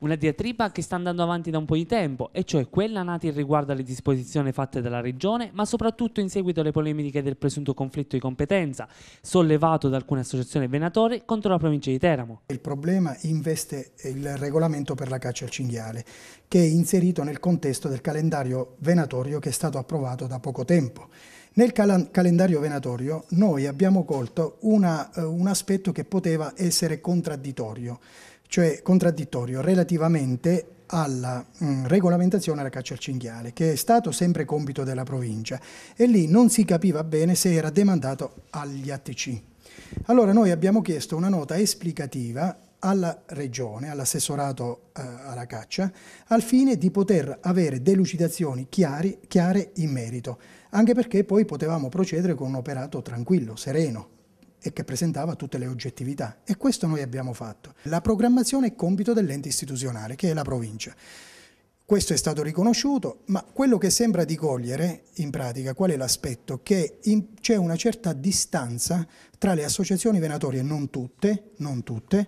una diatriba che sta andando avanti da un po' di tempo, e cioè quella nata in riguardo alle disposizioni fatte dalla Regione, ma soprattutto in seguito alle polemiche del presunto conflitto di competenza, sollevato da alcune associazioni venatori contro la provincia di Teramo. Il problema investe il regolamento per la caccia al cinghiale, che è inserito nel contesto del calendario venatorio che è stato approvato da poco tempo. Nel cal calendario venatorio noi abbiamo colto una, uh, un aspetto che poteva essere contraddittorio cioè contraddittorio relativamente alla mh, mm, regolamentazione della caccia al cinghiale, che è stato sempre compito della provincia e lì non si capiva bene se era demandato agli ATC. Allora noi abbiamo chiesto una nota esplicativa alla regione, all'assessorato eh, alla caccia, al fine di poter avere delucidazioni chiari, chiare in merito, anche perché poi potevamo procedere con un operato tranquillo, sereno e che presentava tutte le oggettività. E questo noi abbiamo fatto. La programmazione è compito dell'ente istituzionale, che è la provincia. Questo è stato riconosciuto, ma quello che sembra di cogliere in pratica qual è l'aspetto? Che c'è una certa distanza tra le associazioni venatorie, non tutte, non tutte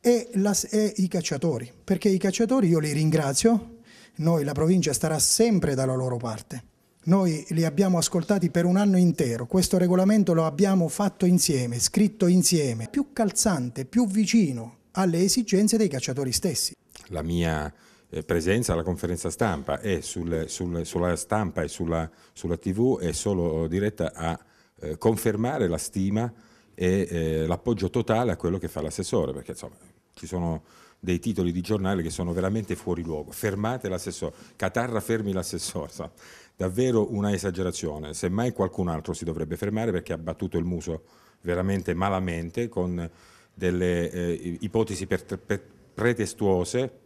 e, la, e i cacciatori, perché i cacciatori io li ringrazio, noi la provincia starà sempre dalla loro parte. Noi li abbiamo ascoltati per un anno intero, questo regolamento lo abbiamo fatto insieme, scritto insieme, più calzante, più vicino alle esigenze dei cacciatori stessi. La mia eh, presenza alla conferenza stampa e sul, sul, sulla stampa e sulla, sulla, tv è solo diretta a eh, confermare la stima e eh, l'appoggio totale a quello che fa l'assessore, perché insomma ci sono dei titoli di giornale che sono veramente fuori luogo. Fermate l'assessore, Catarra fermi l'assessore. Davvero una esagerazione, semmai qualcun altro si dovrebbe fermare perché ha battuto il muso veramente malamente con delle eh, ipotesi per, per, pretestuose